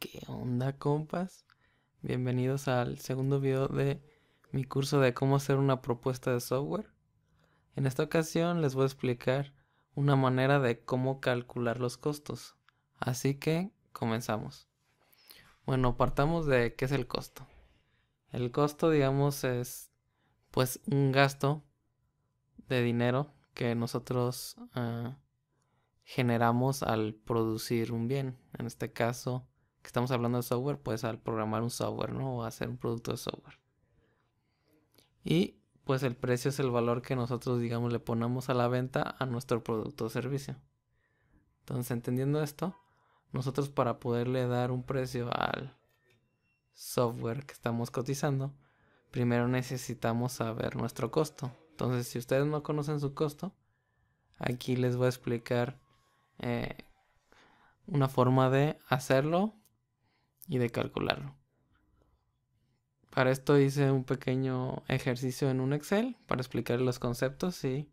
¿Qué onda, compas? Bienvenidos al segundo video de mi curso de cómo hacer una propuesta de software. En esta ocasión les voy a explicar una manera de cómo calcular los costos. Así que comenzamos. Bueno, partamos de qué es el costo. El costo, digamos, es pues un gasto de dinero que nosotros ah, generamos al producir un bien. En este caso, que estamos hablando de software, pues al programar un software, O hacer un producto de software. Y pues el precio es el valor que nosotros, digamos, le ponemos a la venta a nuestro producto o servicio. Entonces, entendiendo esto, nosotros para poderle dar un precio al software que estamos cotizando, primero necesitamos saber nuestro costo. Entonces, si ustedes no conocen su costo, aquí les voy a explicar eh, una forma de hacerlo y de calcularlo. Para esto hice un pequeño ejercicio en un Excel para explicar los conceptos y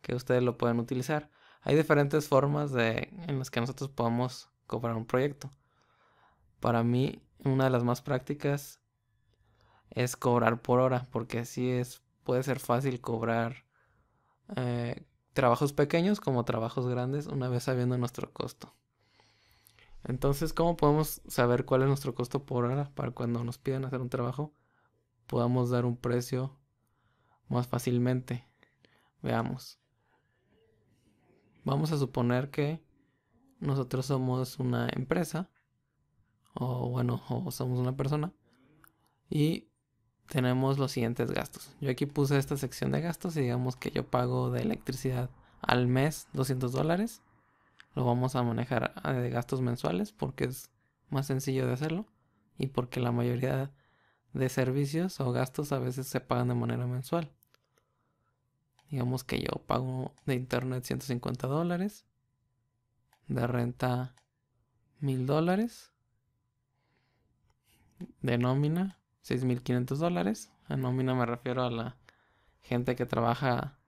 que ustedes lo puedan utilizar. Hay diferentes formas de, en las que nosotros podemos cobrar un proyecto. Para mí, una de las más prácticas es cobrar por hora, porque así es, puede ser fácil cobrar eh, trabajos pequeños como trabajos grandes una vez sabiendo nuestro costo. Entonces, ¿cómo podemos saber cuál es nuestro costo por hora para cuando nos pidan hacer un trabajo? Podamos dar un precio más fácilmente. Veamos. Vamos a suponer que nosotros somos una empresa, o bueno, o somos una persona, y tenemos los siguientes gastos. Yo aquí puse esta sección de gastos y digamos que yo pago de electricidad al mes 200 dólares lo vamos a manejar ah, de gastos mensuales porque es más sencillo de hacerlo y porque la mayoría de servicios o gastos a veces se pagan de manera mensual. Digamos que yo pago de internet 150 dólares, de renta 1000 dólares, de nómina 6500 dólares. A nómina me refiero a la gente que trabaja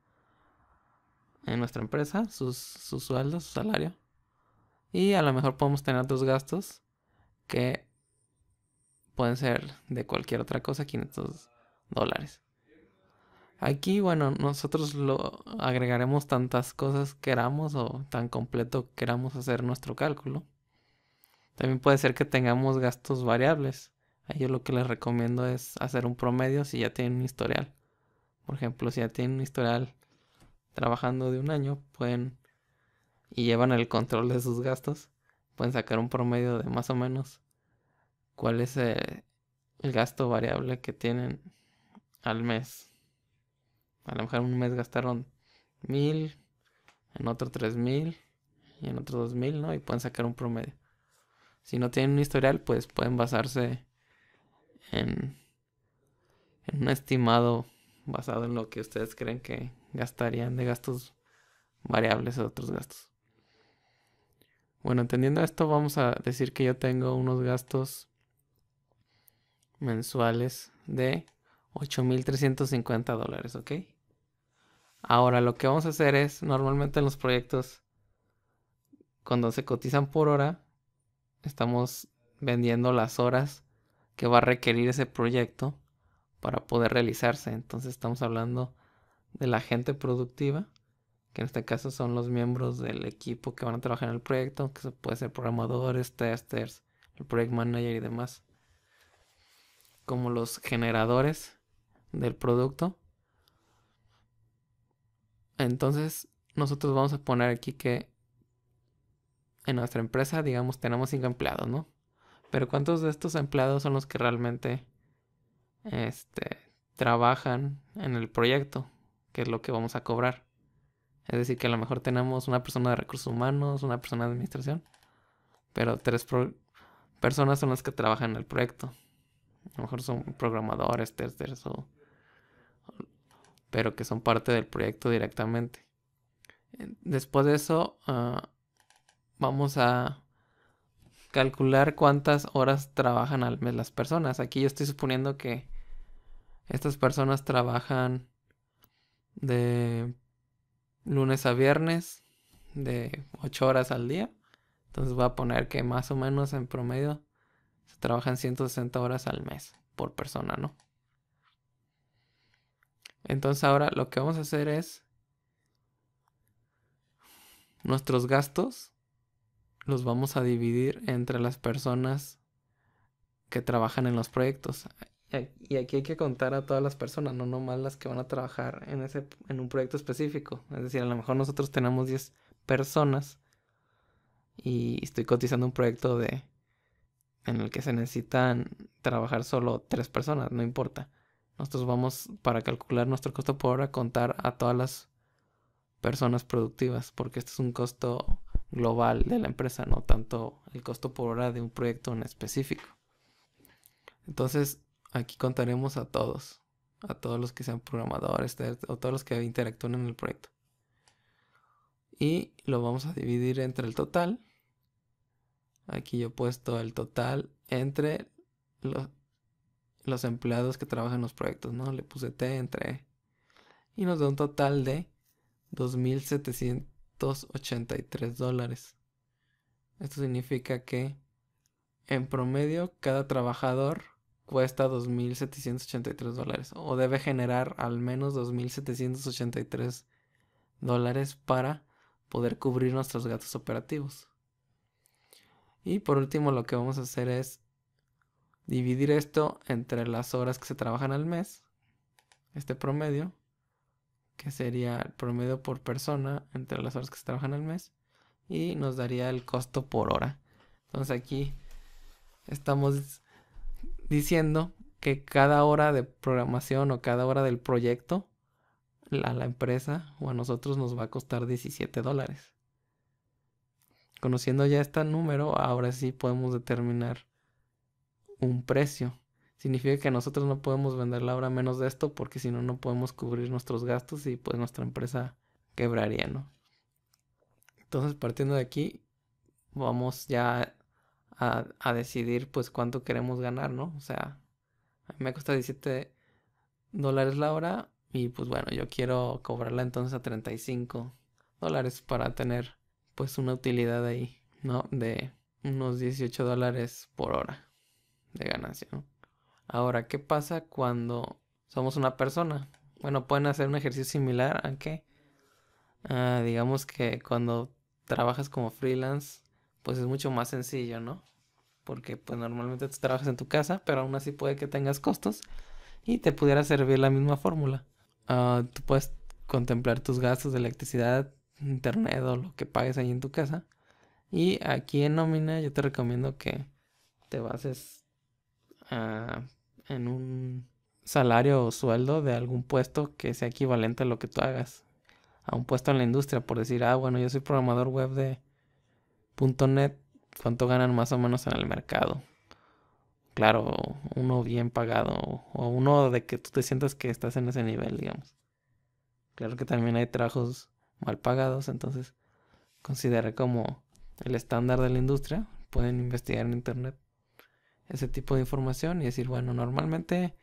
en nuestra empresa, sus, sueldo sueldos, su salario. Y a lo mejor podemos tener otros gastos que pueden ser de cualquier otra cosa, 500 dólares. Aquí, bueno, nosotros lo agregaremos tantas cosas queramos o tan completo queramos hacer nuestro cálculo. También puede ser que tengamos gastos variables. ahí lo que les recomiendo es hacer un promedio si ya tienen un historial. Por ejemplo, si ya tienen un historial trabajando de un año pueden y llevan el control de sus gastos, pueden sacar un promedio de más o menos cuál es eh, el, gasto variable que tienen al mes. A lo mejor un mes gastaron mil, en otro tres mil y en otro dos mil, ¿no? Y pueden sacar un promedio. Si no tienen un historial, pues pueden basarse en, en un estimado basado en lo que ustedes creen que gastarían de gastos variables a otros gastos. Bueno, entendiendo esto, vamos a decir que yo tengo unos gastos mensuales de 8.350 dólares, ¿ok? Ahora, lo que vamos a hacer es, normalmente en los proyectos, cuando se cotizan por hora, estamos vendiendo las horas que va a requerir ese proyecto para poder realizarse. Entonces estamos hablando de la gente productiva, que en este caso son los miembros del equipo que van a trabajar en el proyecto, que puede ser programadores, testers, el project manager y demás. Como los generadores del producto. Entonces, nosotros vamos a poner aquí que en nuestra empresa, digamos, tenemos cinco empleados, ¿no? Pero ¿cuántos de estos empleados son los que realmente este, trabajan en el proyecto? que es lo que vamos a cobrar. Es decir, que a lo mejor tenemos una persona de recursos humanos, una persona de administración, pero tres personas son las que trabajan en el proyecto. A lo mejor son programadores, testers o... pero que son parte del proyecto directamente. Después de eso, ah, vamos a calcular cuántas horas trabajan al mes las personas. Aquí yo estoy suponiendo que estas personas trabajan de lunes a viernes de 8 horas al día. Entonces voy a poner que más o menos en promedio se trabajan 160 horas al mes por persona, ¿no? Entonces ahora lo que vamos a hacer es nuestros gastos los vamos a dividir entre las personas que trabajan en los proyectos. Y aquí hay que contar a todas las personas, no nomás las que van a trabajar en, ese, en un proyecto específico. Es decir, a lo mejor nosotros tenemos 10 personas y estoy cotizando un proyecto de en el que se necesitan trabajar solo 3 personas, no importa. Nosotros vamos para calcular nuestro costo por hora contar a todas las personas productivas, porque este es un costo global de la empresa, no tanto el costo por hora de un proyecto en específico. Entonces, Aquí contaremos a todos, a todos los que sean programadores o todos los que interactúen en el proyecto. Y lo vamos a dividir entre el total. Aquí yo he puesto el total entre los, empleados que trabajan en los proyectos, ¿no? Le puse T entre... Y nos da un total de 2.783 dólares. Esto significa que en promedio cada trabajador cuesta 2.783 dólares o debe generar al menos 2.783 dólares para poder cubrir nuestros gastos operativos. Y por último lo que vamos a hacer es dividir esto entre las horas que se trabajan al mes, este promedio, que sería el promedio por persona entre las horas que se trabajan al mes, y nos daría el costo por hora. Entonces aquí estamos diciendo que cada hora de programación o cada hora del proyecto a la empresa o a nosotros nos va a costar 17 dólares. Conociendo ya este número, ahora sí podemos determinar un precio. Significa que nosotros no podemos vender la hora menos de esto porque si no, no podemos cubrir nuestros gastos y pues nuestra empresa quebraría, ¿no? Entonces, partiendo de aquí, vamos ya a, decidir pues cuánto queremos ganar, ¿no? O sea, a mí me cuesta 17 dólares la hora y pues bueno, yo quiero cobrarla entonces a 35 dólares para tener pues una utilidad ahí, ¿no? De unos 18 dólares por hora de ganancia, Ahora, ¿qué pasa cuando somos una persona? Bueno, pueden hacer un ejercicio similar a que, ah, digamos que cuando trabajas como freelance, pues es mucho más sencillo, ¿no? Porque pues normalmente tú trabajas en tu casa, pero aún así puede que tengas costos y te pudiera servir la misma fórmula. Ah, tú puedes contemplar tus gastos de electricidad, internet o lo que pagues ahí en tu casa. Y aquí en nómina yo te recomiendo que te bases ah, en un salario o sueldo de algún puesto que sea equivalente a lo que tú hagas. A un puesto en la industria, por decir, ah, bueno, yo soy programador web de .net, ¿cuánto ganan más o menos en el mercado? Claro, uno bien pagado o uno de que tú te sientas que estás en ese nivel, digamos. Claro que también hay trabajos mal pagados, entonces considera como el estándar de la industria. Pueden investigar en internet ese tipo de información y decir, bueno, normalmente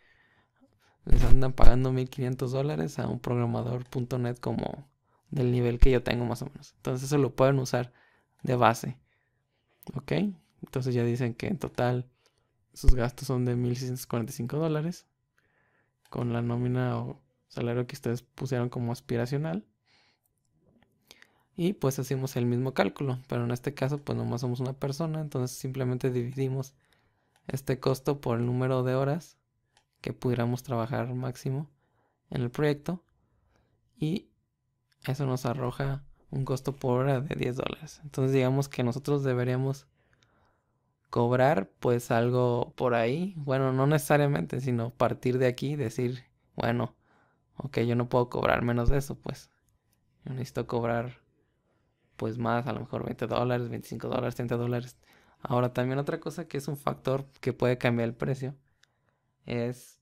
les andan pagando 1500 dólares a un programador .net como del nivel que yo tengo más o menos. Entonces eso lo pueden usar de base. ¿Ok? Entonces ya dicen que en total sus gastos son de 1.645 dólares con la nómina o salario que ustedes pusieron como aspiracional. Y pues hacemos el mismo cálculo, pero en este caso pues nomás somos una persona, entonces simplemente dividimos este costo por el número de horas que pudiéramos trabajar máximo en el proyecto y eso nos arroja un costo por hora de 10 dólares. Entonces digamos que nosotros deberíamos cobrar pues algo por ahí. Bueno, no necesariamente, sino partir de aquí, decir, bueno, ok, yo no puedo cobrar menos de eso, pues yo necesito cobrar pues más, a lo mejor 20 dólares, 25 dólares, 30 dólares. Ahora también otra cosa que es un factor que puede cambiar el precio es,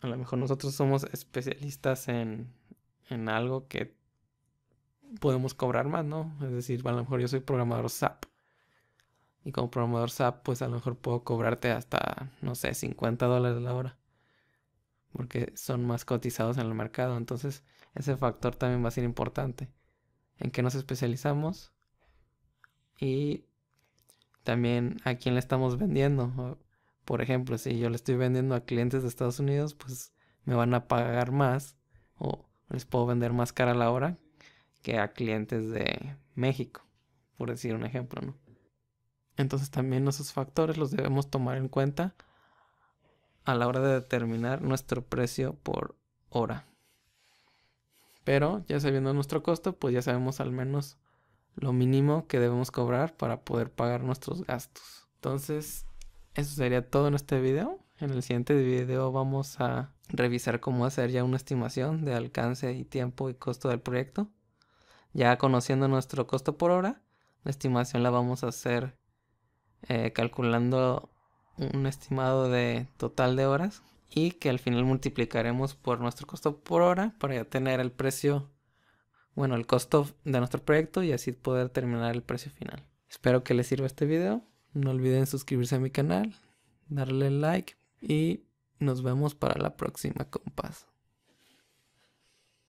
a lo mejor nosotros somos especialistas en, en algo que podemos cobrar más, ¿no? Es decir, a lo mejor yo soy programador SAP. Y como programador SAP, pues a lo mejor puedo cobrarte hasta, no sé, 50 dólares la hora. Porque son más cotizados en el mercado. Entonces, ese factor también va a ser importante. En qué nos especializamos. Y también a quién le estamos vendiendo. Por ejemplo, si yo le estoy vendiendo a clientes de Estados Unidos, pues me van a pagar más o les puedo vender más cara a la hora que a clientes de México, por decir un ejemplo, ¿no? Entonces también esos factores los debemos tomar en cuenta a la hora de determinar nuestro precio por hora. Pero ya sabiendo nuestro costo, pues ya sabemos al menos lo mínimo que debemos cobrar para poder pagar nuestros gastos. Entonces, eso sería todo en este video. En el siguiente video vamos a revisar cómo hacer ya una estimación de alcance y tiempo y costo del proyecto. Ya conociendo nuestro costo por hora, la estimación la vamos a hacer eh, calculando un estimado de total de horas y que al final multiplicaremos por nuestro costo por hora para ya tener el precio, bueno, el costo de nuestro proyecto y así poder terminar el precio final. Espero que les sirva este video. No olviden suscribirse a mi canal, darle like y nos vemos para la próxima, compás.